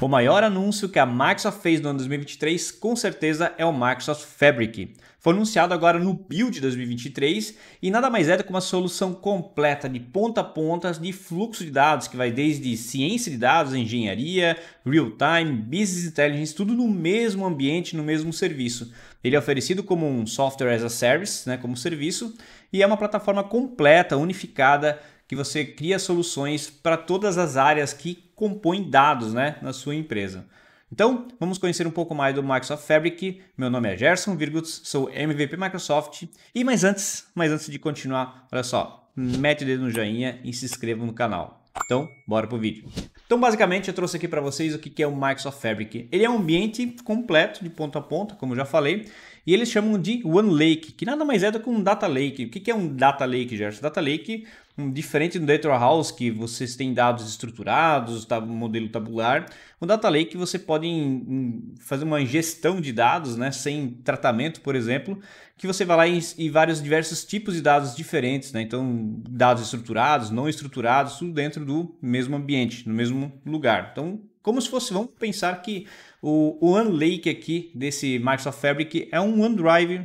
O maior anúncio que a Microsoft fez no ano 2023, com certeza, é o Microsoft Fabric. Foi anunciado agora no Build 2023 e nada mais é do que uma solução completa de ponta a ponta de fluxo de dados que vai desde ciência de dados, engenharia, real-time, business intelligence, tudo no mesmo ambiente, no mesmo serviço. Ele é oferecido como um software as a service, né, como serviço, e é uma plataforma completa, unificada, que você cria soluções para todas as áreas que compõem dados né, na sua empresa. Então, vamos conhecer um pouco mais do Microsoft Fabric. Meu nome é Gerson Virguts, sou MVP Microsoft. E mais antes, mas antes de continuar, olha só, mete o dedo no joinha e se inscreva no canal. Então, bora pro vídeo. Então, basicamente, eu trouxe aqui para vocês o que é o Microsoft Fabric. Ele é um ambiente completo de ponta a ponta, como eu já falei, e eles chamam de One Lake, que nada mais é do que um Data Lake. O que é um Data Lake, Gerson? Data Lake, diferente do Data House, que vocês têm dados estruturados, tá, modelo tabular, o Data Lake você pode fazer uma gestão de dados, né, sem tratamento, por exemplo, que você vai lá e vários diversos tipos de dados diferentes, né? Então, dados estruturados, não estruturados, tudo dentro do mesmo ambiente, no mesmo lugar. Então, como se fosse, vamos pensar que o, o OneLake aqui desse Microsoft Fabric é um OneDrive,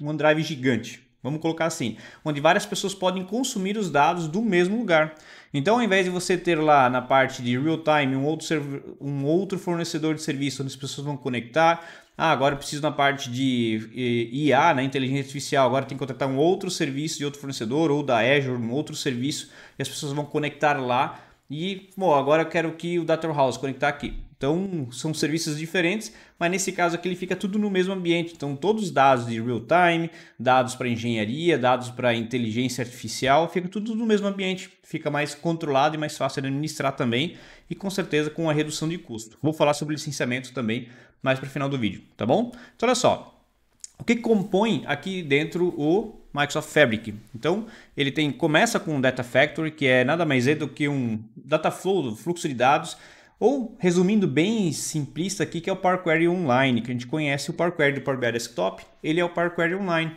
um OneDrive gigante. Vamos colocar assim, onde várias pessoas podem consumir os dados do mesmo lugar. Então, ao invés de você ter lá na parte de real time um outro, um outro fornecedor de serviço onde as pessoas vão conectar, ah, agora eu preciso na parte de IA, né, inteligência artificial, agora tem que contratar um outro serviço de outro fornecedor ou da Azure, um outro serviço, e as pessoas vão conectar lá. E, bom, agora eu quero que o Data House conectar aqui. Então, são serviços diferentes, mas nesse caso aqui ele fica tudo no mesmo ambiente. Então, todos os dados de real time, dados para engenharia, dados para inteligência artificial, fica tudo no mesmo ambiente. Fica mais controlado e mais fácil de administrar também e com certeza com a redução de custo. Vou falar sobre licenciamento também mais para o final do vídeo, tá bom? Então, olha só. O que compõe aqui dentro o Microsoft Fabric. Então, ele tem começa com o Data Factory, que é nada mais é do que um data flow, um fluxo de dados ou, resumindo bem simplista aqui, que é o Power Query Online, que a gente conhece o Power Query do Power BI Desktop, ele é o Power Query Online.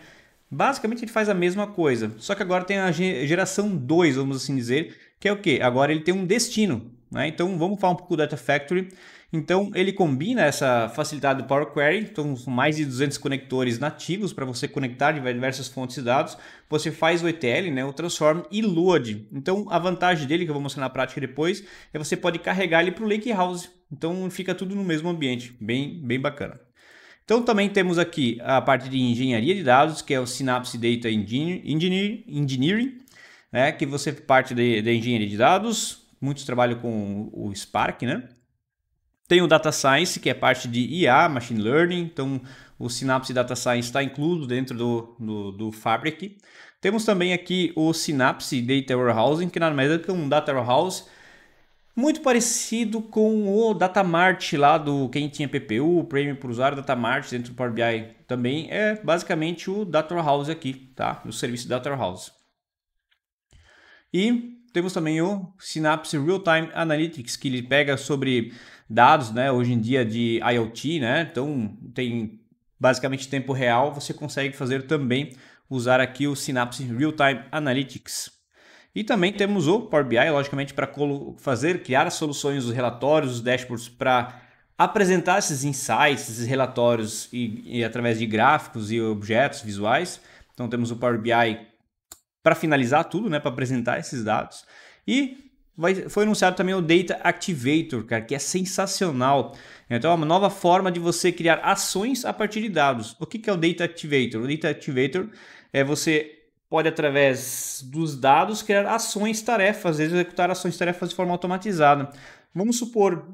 Basicamente ele faz a mesma coisa, só que agora tem a geração 2, vamos assim dizer, que é o que? Agora ele tem um destino. Né? Então vamos falar um pouco do Data Factory. Então ele combina essa facilidade do Power Query, então mais de 200 conectores nativos para você conectar diversas fontes de dados. Você faz o ETL, né, o transform e load. Então a vantagem dele que eu vou mostrar na prática depois é você pode carregar ele para o Lakehouse. Então fica tudo no mesmo ambiente, bem bem bacana. Então também temos aqui a parte de engenharia de dados, que é o Synapse Data Engineering, né, que você parte da engenharia de dados, muitos trabalham com o Spark, né? Tem o Data Science, que é parte de IA, Machine Learning, então o Synapse Data Science está incluído dentro do, do, do Fabric. Temos também aqui o Synapse Data Warehousing, que na verdade é um Data Warehouse muito parecido com o Datamart lá do quem tinha PPU, o prêmio por usar Datamart dentro do Power BI também é basicamente o Data Warehouse aqui, tá? O serviço Data Warehouse. E temos também o Synapse Real-Time Analytics, que ele pega sobre dados, né? Hoje em dia de IoT, né? Então tem basicamente tempo real, você consegue fazer também usar aqui o Synapse Real-Time Analytics. E também temos o Power BI, logicamente, para fazer, criar as soluções, os relatórios, os dashboards para apresentar esses insights, esses relatórios e, e, através de gráficos e objetos visuais. Então temos o Power BI para finalizar tudo, né, para apresentar esses dados. E Vai, foi anunciado também o Data Activator, cara, que é sensacional. Então, é uma nova forma de você criar ações a partir de dados. O que, que é o Data Activator? O Data Activator é você pode, através dos dados, criar ações, tarefas, executar ações, tarefas de forma automatizada. Vamos supor,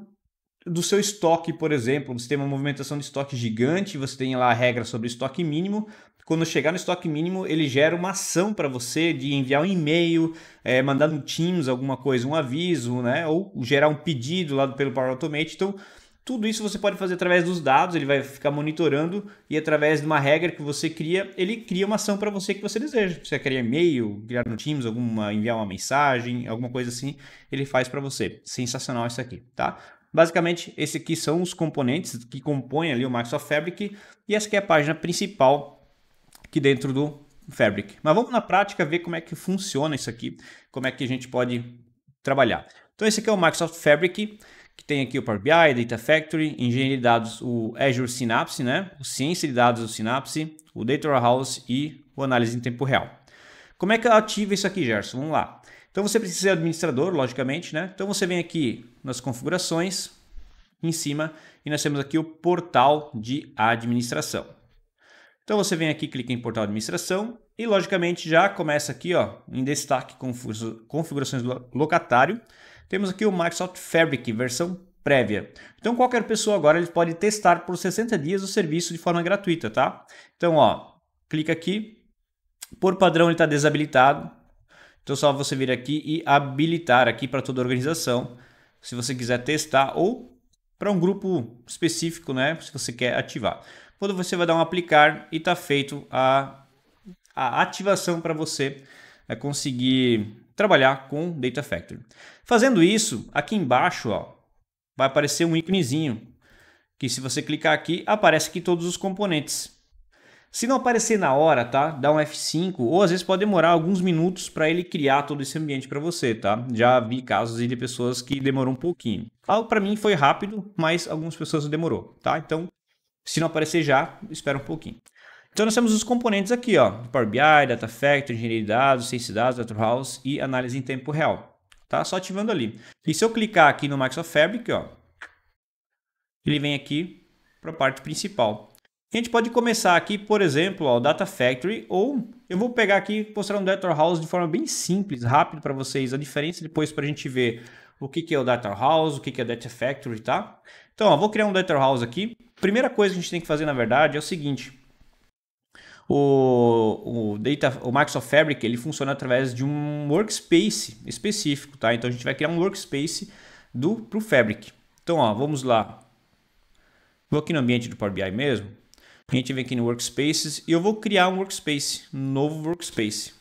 do seu estoque, por exemplo. Você tem uma movimentação de estoque gigante, você tem lá a regra sobre estoque mínimo. Quando chegar no estoque mínimo, ele gera uma ação para você de enviar um e-mail, é, mandar no Teams alguma coisa, um aviso, né? Ou gerar um pedido lá pelo Power Automate. Então, tudo isso você pode fazer através dos dados, ele vai ficar monitorando e através de uma regra que você cria, ele cria uma ação para você que você deseja. Você quer e-mail, criar no Teams, alguma, enviar uma mensagem, alguma coisa assim, ele faz para você. Sensacional isso aqui, tá? Basicamente, esse aqui são os componentes que compõem ali o Microsoft Fabric e essa aqui é a página principal aqui dentro do Fabric. Mas vamos na prática ver como é que funciona isso aqui, como é que a gente pode trabalhar. Então esse aqui é o Microsoft Fabric, que tem aqui o Power BI, Data Factory, engenharia de dados, o Azure Synapse, né? O ciência de dados do Synapse, o Data Warehouse e o análise em tempo real. Como é que eu ativo isso aqui, Gerson? Vamos lá. Então você precisa ser administrador, logicamente, né? Então você vem aqui nas configurações, em cima, e nós temos aqui o portal de administração. Então você vem aqui, clica em portal de administração e logicamente já começa aqui, ó, em destaque configurações do locatário. Temos aqui o Microsoft Fabric versão prévia. Então qualquer pessoa agora ele pode testar por 60 dias o serviço de forma gratuita, tá? Então, ó, clica aqui. Por padrão ele está desabilitado, então é só você vir aqui e habilitar aqui para toda a organização, se você quiser testar ou para um grupo específico, né? Se você quer ativar. Quando você vai dar um aplicar e está feito a, a ativação para você né, conseguir trabalhar com Data Factory. Fazendo isso, aqui embaixo ó, vai aparecer um íconezinho que se você clicar aqui, aparece aqui todos os componentes. Se não aparecer na hora, tá? Dá um F5 ou às vezes pode demorar alguns minutos para ele criar todo esse ambiente para você, tá? Já vi casos de pessoas que demorou um pouquinho. Algo para mim foi rápido, mas algumas pessoas demorou, tá? Então, se não aparecer já, espera um pouquinho. Então nós temos os componentes aqui, ó, Power BI, Data Factor, Engenharia de Dados, Ciência de Dados, Data House e Análise em Tempo Real, tá? Só ativando ali. E se eu clicar aqui no Microsoft Fabric, ó, ele vem aqui para a parte principal. A gente pode começar aqui, por exemplo, o Data Factory, ou eu vou pegar aqui mostrar um Data House de forma bem simples, rápido para vocês, a diferença depois para a gente ver o que, que é o Data House, o que, que é o Data Factory, tá? Então, ó, vou criar um Data House aqui. Primeira coisa que a gente tem que fazer, na verdade, é o seguinte. O, o, Data, o Microsoft Fabric ele funciona através de um workspace específico, tá? Então a gente vai criar um workspace do o Fabric. Então, ó, vamos lá. Vou aqui no ambiente do Power BI mesmo. A gente vem aqui no Workspaces e eu vou criar um Workspace, um novo Workspace.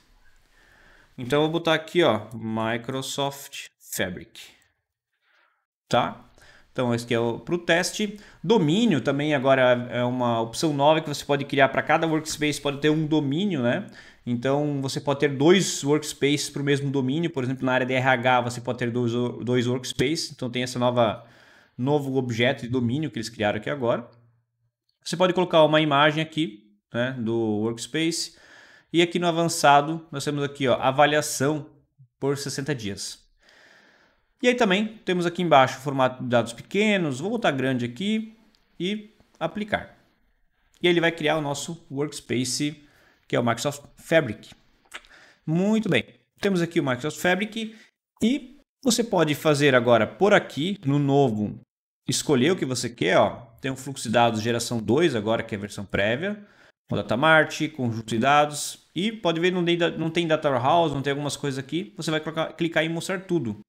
Então eu vou botar aqui, ó, Microsoft Fabric. Tá? Então esse aqui é para o teste. Domínio também agora é uma opção nova que você pode criar para cada workspace, pode ter um domínio, né? Então você pode ter dois workspaces para o mesmo domínio. Por exemplo, na área de RH você pode ter dois, dois workspaces. Então tem essa nova novo objeto de domínio que eles criaram aqui agora. Você pode colocar uma imagem aqui né, do Workspace e aqui no avançado nós temos aqui ó, avaliação por 60 dias. E aí também temos aqui embaixo o formato de dados pequenos, vou botar grande aqui e aplicar. E ele vai criar o nosso Workspace, que é o Microsoft Fabric. Muito bem, temos aqui o Microsoft Fabric e você pode fazer agora por aqui, no novo, escolher o que você quer, ó, tem um fluxo de dados geração 2 agora, que é a versão prévia. O datamart, conjunto de dados. E pode ver, não tem, não tem data warehouse, não tem algumas coisas aqui. Você vai clicar, clicar em mostrar tudo.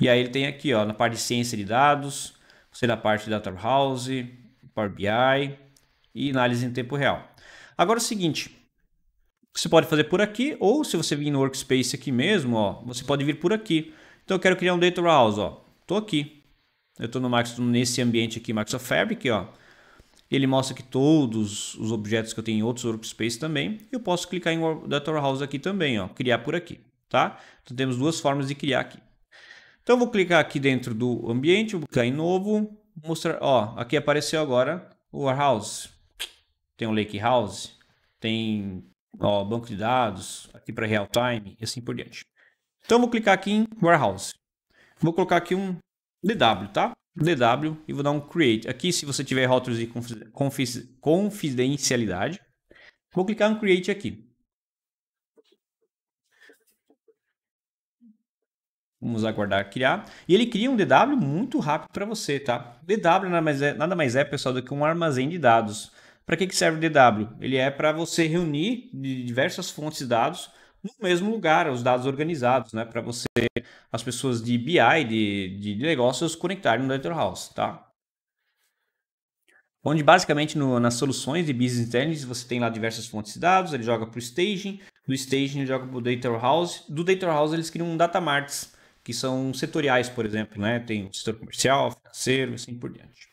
E aí ele tem aqui, ó, na parte de ciência de dados, você na parte de data warehouse, Power BI e análise em tempo real. Agora é o seguinte, você pode fazer por aqui, ou se você vir no Workspace aqui mesmo, ó, você pode vir por aqui. Então eu quero criar um Data Warehouse, ó, tô aqui. Eu estou no Max, nesse ambiente aqui, Microsoft Fabric, ó. Ele mostra que todos os objetos que eu tenho em outros workspace também. Eu posso clicar em Data Warehouse aqui também, ó, criar por aqui, tá? Então temos duas formas de criar aqui. Então vou clicar aqui dentro do ambiente, vou clicar em novo, mostrar, ó, aqui apareceu agora o Warehouse. Tem o Lake House, tem ó, banco de dados, aqui para real time e assim por diante. Então vou clicar aqui em Warehouse. Vou colocar aqui um DW, tá? DW e vou dar um create. Aqui, se você tiver rótulos de confidencialidade, vou clicar no create aqui. Vamos aguardar criar. E ele cria um DW muito rápido para você, tá? DW nada mais, é, nada mais é, pessoal, do que um armazém de dados. Para que, que serve o DW? Ele é para você reunir de diversas fontes de dados no mesmo lugar, os dados organizados, né? Para você as pessoas de BI, de, de negócios, conectarem no Data House, tá? Onde basicamente no, nas soluções de Business Intelligence você tem lá diversas fontes de dados, ele joga para o Staging, do Staging ele joga para o Data House, do Data House eles criam um Data Marts, que são setoriais, por exemplo, né? Tem o setor comercial, financeiro, assim por diante.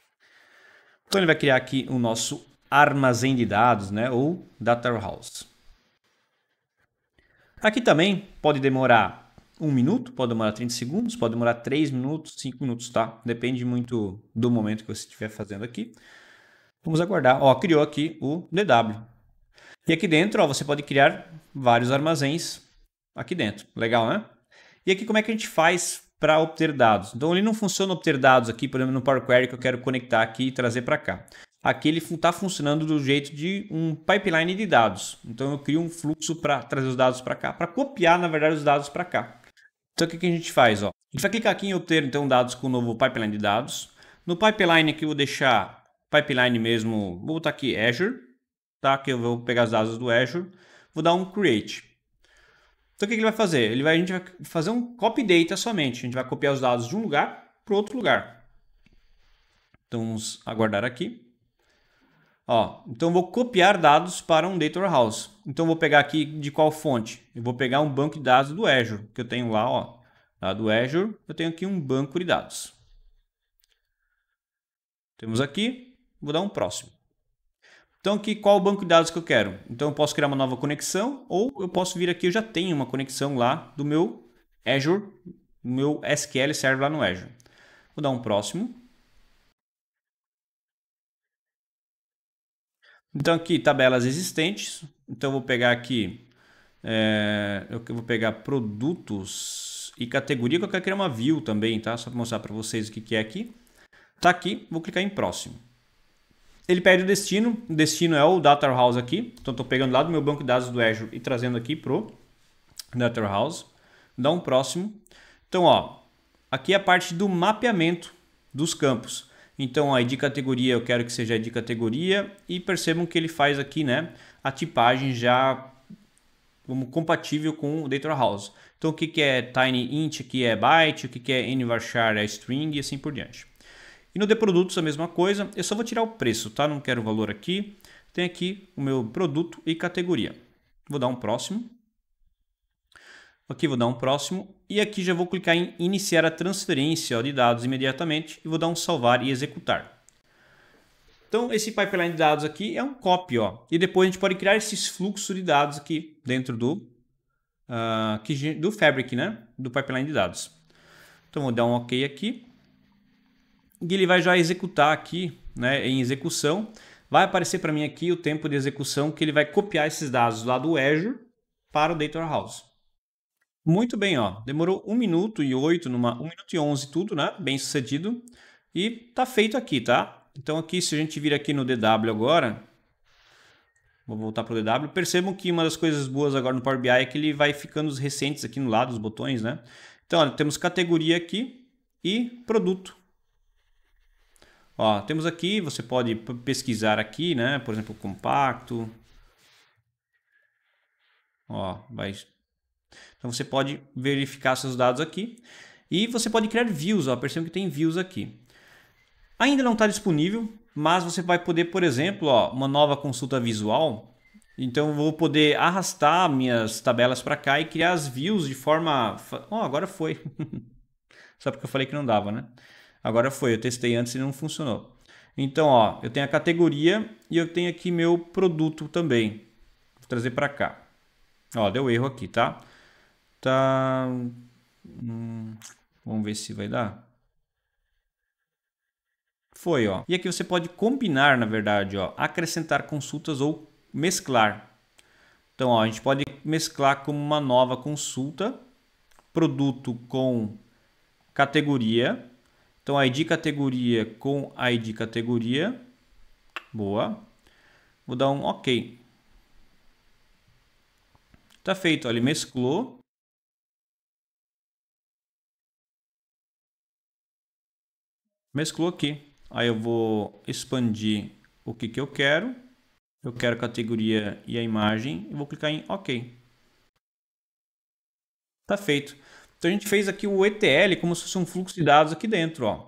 Então ele vai criar aqui o nosso armazém de dados, né? Ou Data House. Aqui também pode demorar um minuto, pode demorar 30 segundos, pode demorar 3 minutos, 5 minutos, tá? Depende muito do momento que você estiver fazendo aqui. Vamos aguardar. Ó, criou aqui o DW. E aqui dentro, ó, você pode criar vários armazéns aqui dentro. Legal, né? E aqui como é que a gente faz para obter dados? Então ele não funciona obter dados aqui, por exemplo, no Power Query que eu quero conectar aqui e trazer para cá. Aqui ele está funcionando do jeito de um pipeline de dados. Então eu crio um fluxo para trazer os dados para cá, para copiar, na verdade, os dados para cá. Então o que, a gente faz? Ó? A gente vai clicar aqui em obter então dados com o novo pipeline de dados. No pipeline aqui eu vou deixar pipeline mesmo, vou botar aqui Azure, tá? Que eu vou pegar os dados do Azure, vou dar um create. Então o que, que ele vai fazer? Ele vai, a gente vai fazer um copy data somente. A gente vai copiar os dados de um lugar para outro lugar. Então vamos aguardar aqui. Ó, então vou copiar dados para um Data Warehouse. Então vou pegar aqui de qual fonte? Eu vou pegar um banco de dados do Azure, que eu tenho lá, ó, lá do Azure, eu tenho aqui um banco de dados. Temos aqui, vou dar um próximo. Então aqui, qual o banco de dados que eu quero? Então eu posso criar uma nova conexão ou eu posso vir aqui, eu já tenho uma conexão lá do meu Azure, meu SQL Server lá no Azure. Vou dar um próximo. Então aqui tabelas existentes. Então eu vou pegar aqui, é, eu vou pegar produtos e categoria que eu quero criar uma view também, tá? Só para mostrar para vocês o que, que é aqui. Tá aqui, vou clicar em próximo. Ele pede o destino, o destino é o Data Warehouse aqui. Então estou pegando lá do meu banco de dados do Azure e trazendo aqui pro Data Warehouse. Dá um próximo. Então ó, aqui é a parte do mapeamento dos campos. Então aí de categoria eu quero que seja de categoria e percebam que ele faz aqui né, a tipagem já como compatível com o Data House. Então o que, que é tiny int, o que é byte, o que, que é nvarchar é string e assim por diante. E no de produtos a mesma coisa, eu só vou tirar o preço, tá? Não quero o valor aqui. Tem aqui o meu produto e categoria. Vou dar um próximo. Aqui vou dar um próximo e aqui já vou clicar em iniciar a transferência de dados imediatamente e vou dar um salvar e executar. Então esse pipeline de dados aqui é um copy ó, e depois a gente pode criar esses fluxos de dados aqui dentro do, uh, do Fabric, né? do pipeline de dados. Então vou dar um OK aqui e ele vai já executar aqui né, em execução. Vai aparecer para mim aqui o tempo de execução que ele vai copiar esses dados lá do Azure para o Data Warehouse. Muito bem, ó. Demorou 1 minuto e 8, numa 1 minuto e 11 tudo, né? Bem sucedido. E tá feito aqui, tá? Então aqui, se a gente vir aqui no DW agora, vou voltar pro DW, percebam que uma das coisas boas agora no Power BI é que ele vai ficando os recentes aqui no lado, os botões, né? Então, temos categoria aqui e produto. Ó, temos aqui, você pode pesquisar aqui, né? Por exemplo, compacto. Ó, vai então você pode verificar seus dados aqui e você pode criar views, ó, percebam que tem views aqui. Ainda não está disponível, mas você vai poder, por exemplo, ó, uma nova consulta visual. Então vou poder arrastar minhas tabelas para cá e criar as views de forma... Oh, agora foi. Só porque eu falei que não dava, né? Agora foi, eu testei antes e não funcionou. Então, ó, eu tenho a categoria e eu tenho aqui meu produto também. Vou trazer para cá. Ó, deu erro aqui, tá? tá. Hum, vamos ver se vai dar. Foi, ó. E aqui você pode combinar, na verdade, ó, acrescentar consultas ou mesclar. Então, ó, a gente pode mesclar como uma nova consulta, produto com categoria. Então, ID categoria com ID categoria. Boa. Vou dar um OK. Tá feito, ó, ele mesclou. mesclou aqui. Aí eu vou expandir o que, que eu quero. Eu quero a categoria e a imagem e vou clicar em OK. Tá feito. Então a gente fez aqui o ETL como se fosse um fluxo de dados aqui dentro. Ó.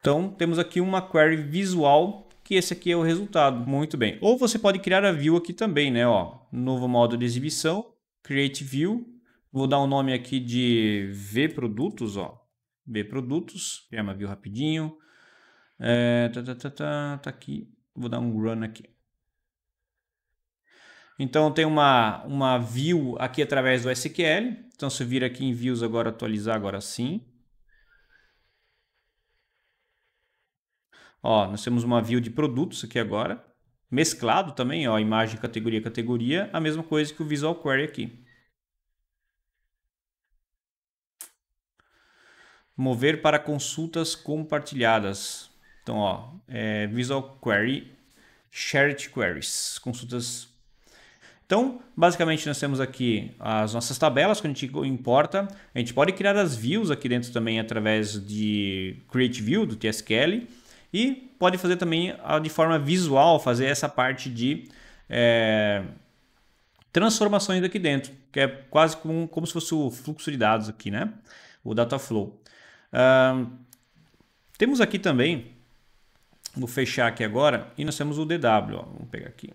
Então temos aqui uma query visual que esse aqui é o resultado. Muito bem. Ou você pode criar a view aqui também, né? Ó, novo modo de exibição, create view. Vou dar um nome aqui de V produtos, ó ver produtos, criar uma view rapidinho. É, tá, tá, tá, tá, tá aqui, vou dar um run aqui. Então tem uma, uma view aqui através do SQL. Então se eu vir aqui em views agora, atualizar agora sim. Ó, nós temos uma view de produtos aqui agora. Mesclado também, ó, imagem, categoria, categoria. A mesma coisa que o Visual Query aqui. Mover para consultas compartilhadas. Então, ó, é Visual Query, Shared Queries, consultas. Então, basicamente, nós temos aqui as nossas tabelas que a gente importa. A gente pode criar as views aqui dentro também através de Create View do TSQL e pode fazer também ah, de forma visual, fazer essa parte de é, transformações aqui dentro, que é quase como, como se fosse o fluxo de dados aqui, né? O Dataflow. Uh, temos aqui também, vou fechar aqui agora, e nós temos o DW, ó, vamos pegar aqui,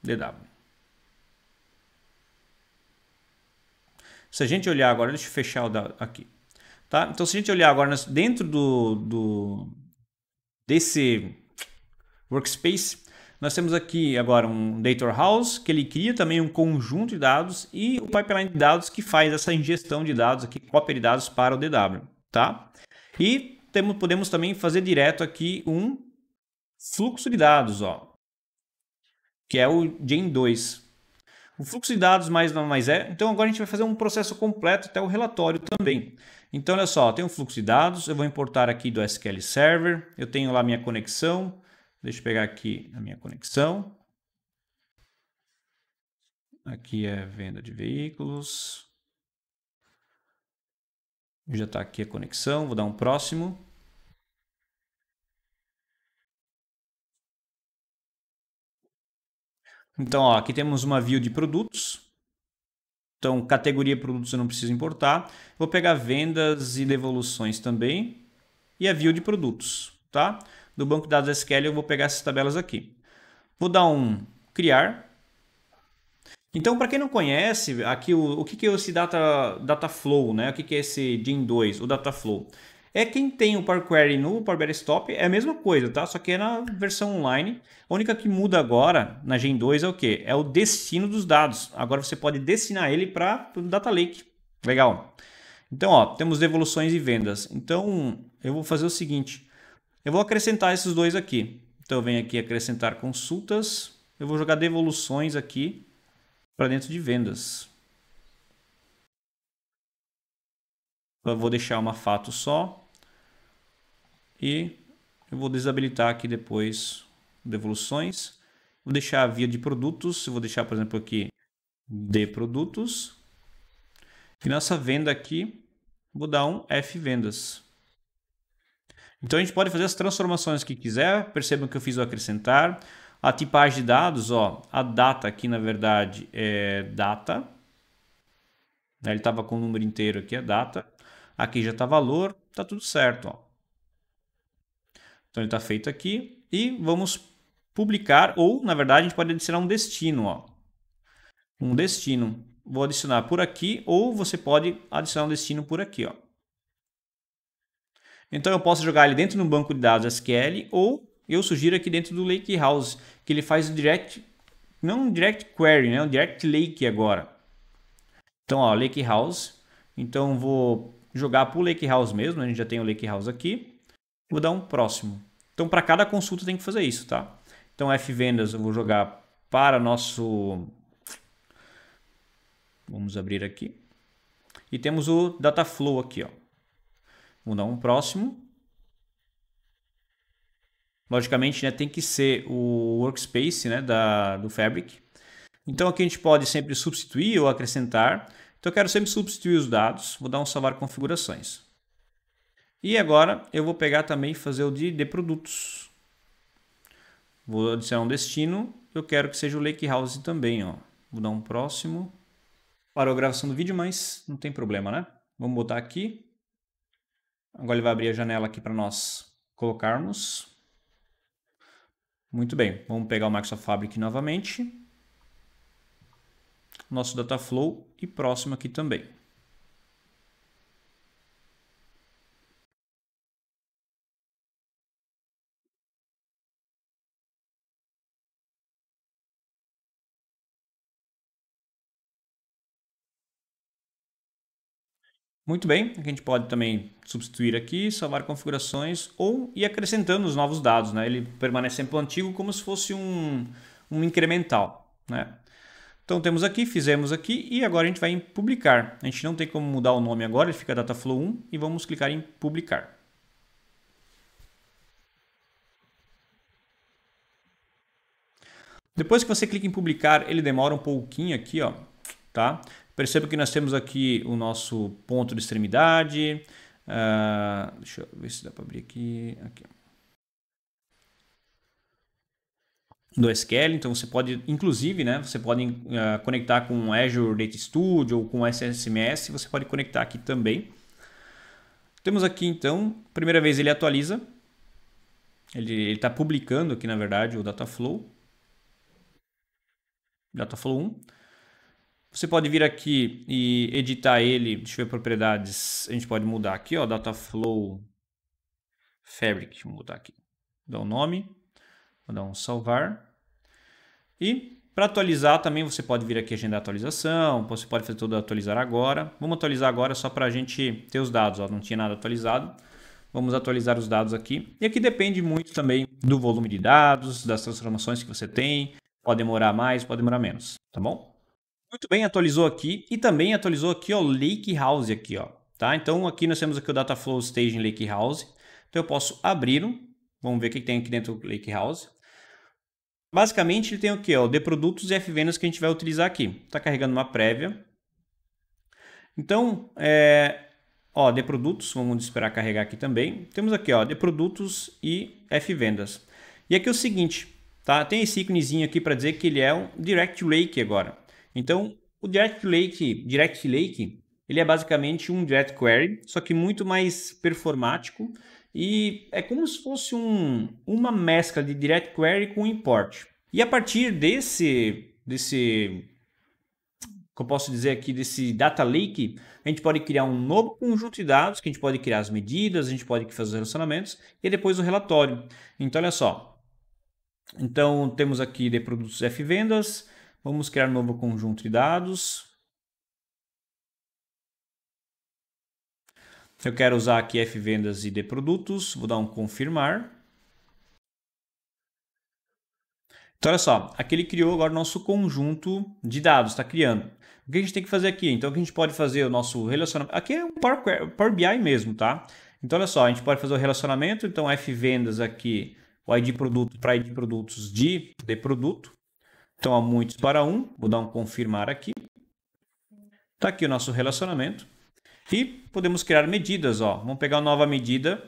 DW. Se a gente olhar agora, deixa eu fechar o aqui. Tá? Então, se a gente olhar agora dentro do, do desse workspace, nós temos aqui agora um data warehouse que ele cria também um conjunto de dados e o pipeline de dados que faz essa ingestão de dados aqui, cópia de dados para o DW tá? E temos, podemos também fazer direto aqui um fluxo de dados, ó, que é o Gen 2. O fluxo de dados mais não mais é. Então agora a gente vai fazer um processo completo até o relatório também. Então olha só, tem um fluxo de dados, eu vou importar aqui do SQL Server, eu tenho lá minha conexão, deixa eu pegar aqui a minha conexão. Aqui é venda de veículos. Já está aqui a conexão, vou dar um próximo. Então, ó, aqui temos uma view de produtos. Então, categoria produtos eu não preciso importar. Vou pegar vendas e devoluções também. E a view de produtos, tá? Do banco de dados SQL eu vou pegar essas tabelas aqui. Vou dar um criar. Então, para quem não conhece, aqui o, o que, que é esse data, Dataflow, né? O que, que é esse Gen 2, o Dataflow? É quem tem o Power Query no Power BI Stop, é a mesma coisa, tá? Só que é na versão online. A única que muda agora na Gen 2 é o quê? É o destino dos dados. Agora você pode destinar ele para o Data Lake. Legal. Então, ó, temos devoluções e vendas. Então, eu vou fazer o seguinte. Eu vou acrescentar esses dois aqui. Então, eu venho aqui acrescentar consultas. Eu vou jogar devoluções aqui para dentro de vendas. Eu vou deixar uma fato só e eu vou desabilitar aqui depois devoluções. Vou deixar a via de produtos, eu vou deixar, por exemplo, aqui de produtos. E nossa venda aqui, vou dar um F vendas. Então a gente pode fazer as transformações que quiser. Percebam que eu fiz o acrescentar. A tipagem de dados, ó, a data aqui na verdade é data. Né? Ele estava com o número inteiro aqui, é data. Aqui já está valor, tá tudo certo. Ó. Então ele está feito aqui e vamos publicar ou na verdade a gente pode adicionar um destino, ó. Um destino. Vou adicionar por aqui ou você pode adicionar um destino por aqui, ó. Então eu posso jogar ele dentro de um banco de dados SQL ou eu sugiro aqui dentro do Lake House, que ele faz o direct, não direct query, né, um direct lake agora. Então, ó, Lake House. Então, vou jogar para o Lake House mesmo, a gente já tem o Lake House aqui. Vou dar um próximo. Então, para cada consulta tem que fazer isso, tá? Então, F vendas eu vou jogar para nosso Vamos abrir aqui. E temos o Dataflow aqui, ó. vou dar um próximo logicamente né, tem que ser o workspace né, da, do Fabric. Então aqui a gente pode sempre substituir ou acrescentar. Então eu quero sempre substituir os dados, vou dar um salvar configurações. E agora eu vou pegar também e fazer o de, de produtos. Vou adicionar um destino, eu quero que seja o Lake House também. Ó. Vou dar um próximo. Parou a gravação do vídeo, mas não tem problema, né? Vamos botar aqui. Agora ele vai abrir a janela aqui para nós colocarmos. Muito bem, vamos pegar o Microsoft Fabric novamente. Nosso Dataflow e próximo aqui também. Muito bem, a gente pode também substituir aqui, salvar configurações ou ir acrescentando os novos dados. Né? Ele permanece sempre o antigo como se fosse um, um incremental. Né? Então temos aqui, fizemos aqui e agora a gente vai em publicar. A gente não tem como mudar o nome agora, ele fica Dataflow 1 e vamos clicar em publicar. Depois que você clica em publicar, ele demora um pouquinho aqui, ó, tá? Perceba que nós temos aqui o nosso ponto de extremidade. Uh, deixa eu ver se dá para abrir aqui. aqui. Do SQL, então você pode, inclusive, né, você pode uh, conectar com Azure Data Studio ou com SSMS, você pode conectar aqui também. Temos aqui então, primeira vez ele atualiza, ele está publicando aqui na verdade o Dataflow, Dataflow 1. Você pode vir aqui e editar ele. Deixa eu ver propriedades. A gente pode mudar aqui, ó, Dataflow Fabric. Deixa mudar aqui. Vou dar um nome. Vou dar um salvar. E para atualizar também você pode vir aqui agendar atualização. Você pode fazer tudo atualizar agora. Vamos atualizar agora só para a gente ter os dados. Ó. Não tinha nada atualizado. Vamos atualizar os dados aqui. E aqui depende muito também do volume de dados, das transformações que você tem. Pode demorar mais, pode demorar menos, tá bom? muito bem, atualizou aqui e também atualizou aqui o Lake House aqui, ó, tá? Então aqui nós temos aqui o Dataflow Staging Lake House. Então eu posso abrir um, vamos ver o que tem aqui dentro do Lake House. Basicamente ele tem o que, ó, de produtos e F-Vendas que a gente vai utilizar aqui. está carregando uma prévia. Então, é, ó, de produtos, vamos esperar carregar aqui também. Temos aqui, ó, de produtos e F-Vendas. E aqui é o seguinte, tá? Tem esse íconezinho aqui para dizer que ele é um Direct Lake agora. Então, o Direct Lake, Direct Lake, ele é basicamente um Direct Query, só que muito mais performático e é como se fosse um, uma mescla de Direct Query com import. E a partir desse, desse que eu posso dizer aqui desse data lake, a gente pode criar um novo conjunto de dados, que a gente pode criar as medidas, a gente pode fazer os relacionamentos e depois o relatório. Então, olha só. Então, temos aqui de produtos F vendas, Vamos criar um novo conjunto de dados. Eu quero usar aqui F vendas e D produtos. Vou dar um confirmar. Então, olha só, aqui ele criou agora o nosso conjunto de dados, está criando. O que a gente tem que fazer aqui? Então, o que a gente pode fazer? O nosso relacionamento. Aqui é um Power BI mesmo, tá? Então, olha só, a gente pode fazer o relacionamento. Então, F vendas aqui, o ID produto para ID produtos de, D produto. Então, há muitos para um. Vou dar um confirmar aqui. Está aqui o nosso relacionamento. E podemos criar medidas. Ó. Vamos pegar uma nova medida.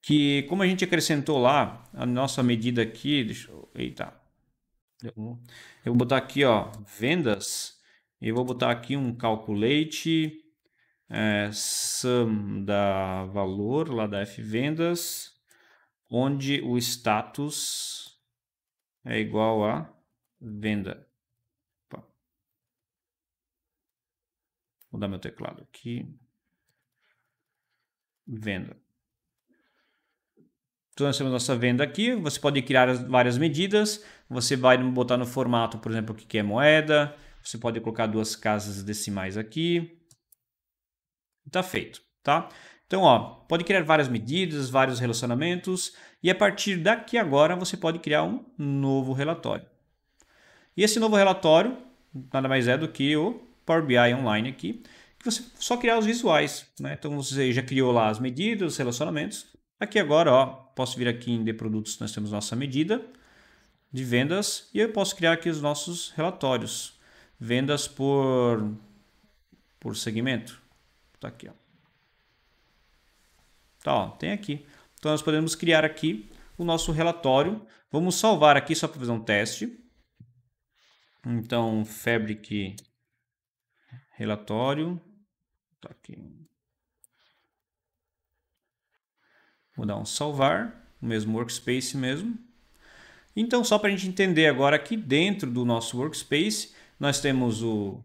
Que como a gente acrescentou lá, a nossa medida aqui. Deixa eu. Eita. Eu vou botar aqui, ó, vendas. E vou botar aqui um calculate. É, sum da valor lá da F vendas. Onde o status é igual a venda. Opa. Vou dar meu teclado aqui. Venda. Então nós temos é nossa venda aqui, você pode criar várias medidas, você vai botar no formato, por exemplo, o que é moeda, você pode colocar duas casas decimais aqui. Tá feito, tá? Então, ó, pode criar várias medidas, vários relacionamentos e a partir daqui agora você pode criar um novo relatório. E esse novo relatório nada mais é do que o Power BI Online aqui, que você só criar os visuais, né? Então você já criou lá as medidas, os relacionamentos. Aqui agora, ó, posso vir aqui em de produtos, nós temos nossa medida de vendas e eu posso criar aqui os nossos relatórios. Vendas por por segmento. Tá aqui, ó. Tá, ó, tem aqui. Então nós podemos criar aqui o nosso relatório. Vamos salvar aqui só para fazer um teste. Então, Fabric relatório. Tá aqui. Vou dar um salvar, o mesmo workspace mesmo. Então, só para a gente entender agora aqui dentro do nosso workspace, nós temos o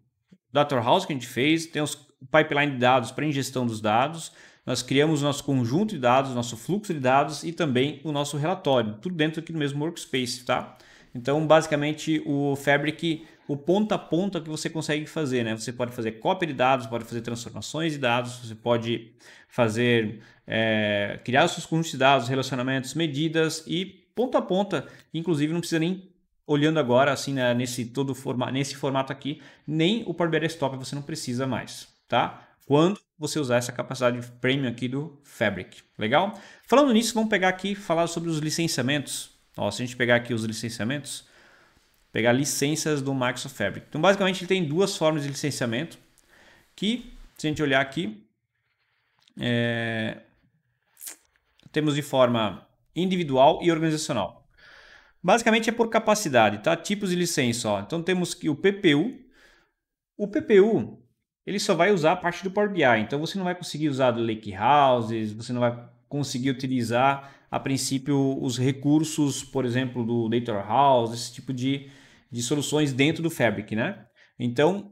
Data House que a gente fez, temos o pipeline de dados para ingestão dos dados, nós criamos o nosso conjunto de dados, nosso fluxo de dados e também o nosso relatório, tudo dentro aqui do mesmo workspace, tá? Então, basicamente, o Fabric, o ponta a ponta que você consegue fazer, né? Você pode fazer cópia de dados, pode fazer transformações de dados, você pode fazer é, criar os seus conjuntos de dados, relacionamentos, medidas e ponta a ponta. Inclusive, não precisa nem olhando agora assim né, nesse todo formato, nesse formato aqui, nem o Power BI Desktop você não precisa mais, tá? Quando você usar essa capacidade premium aqui do Fabric, legal? Falando nisso, vamos pegar aqui falar sobre os licenciamentos. Ó, se a gente pegar aqui os licenciamentos, pegar licenças do Microsoft Fabric. Então, basicamente, ele tem duas formas de licenciamento que, se a gente olhar aqui, é... temos de forma individual e organizacional. Basicamente é por capacidade, tá? Tipos de licença, ó. Então temos que o PPU. O PPU, ele só vai usar a parte do Power BI. Então você não vai conseguir usar do Lake Houses, você não vai conseguir utilizar a princípio, os recursos, por exemplo, do Data House, esse tipo de, de soluções dentro do Fabric, né? Então,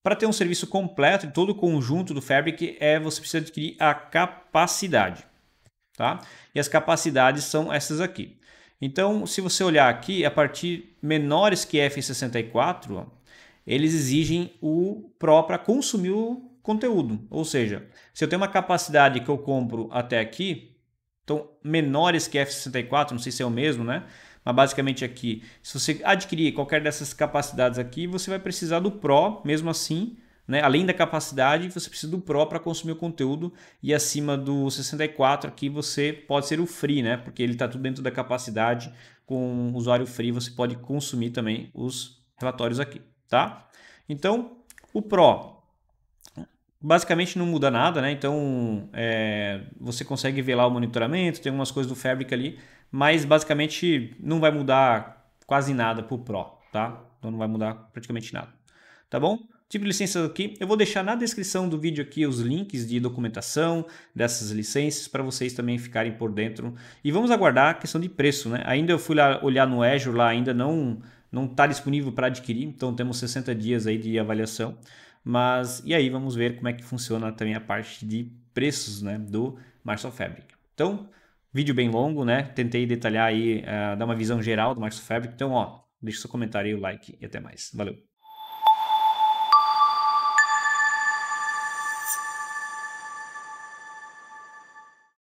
para ter um serviço completo e todo o conjunto do Fabric, é você precisa adquirir a capacidade, tá? E as capacidades são essas aqui. Então, se você olhar aqui, a partir menores que F64, eles exigem o próprio consumir o conteúdo. Ou seja, se eu tenho uma capacidade que eu compro até aqui, então, menores que F64, não sei se é o mesmo, né? Mas basicamente aqui, se você adquirir qualquer dessas capacidades aqui, você vai precisar do Pro, mesmo assim, né? Além da capacidade, você precisa do Pro para consumir o conteúdo e acima do 64 aqui você pode ser o Free, né? Porque ele está tudo dentro da capacidade. Com o usuário Free você pode consumir também os relatórios aqui, tá? Então, o Pro basicamente não muda nada, né? Então é, você consegue ver lá o monitoramento, tem algumas coisas do Fabric ali, mas basicamente não vai mudar quase nada pro Pro, tá? Então não vai mudar praticamente nada, tá bom? Tipo de licenças aqui, eu vou deixar na descrição do vídeo aqui os links de documentação dessas licenças para vocês também ficarem por dentro. E vamos aguardar a questão de preço, né? Ainda eu fui lá olhar no Azure lá, ainda não não está disponível para adquirir, então temos 60 dias aí de avaliação. Mas e aí vamos ver como é que funciona também a parte de preços, né, do Marshall Fabric. Então, vídeo bem longo, né? Tentei detalhar aí, uh, dar uma visão geral do Marshall Fabric. Então, ó, deixa seu comentário, o like e até mais. Valeu.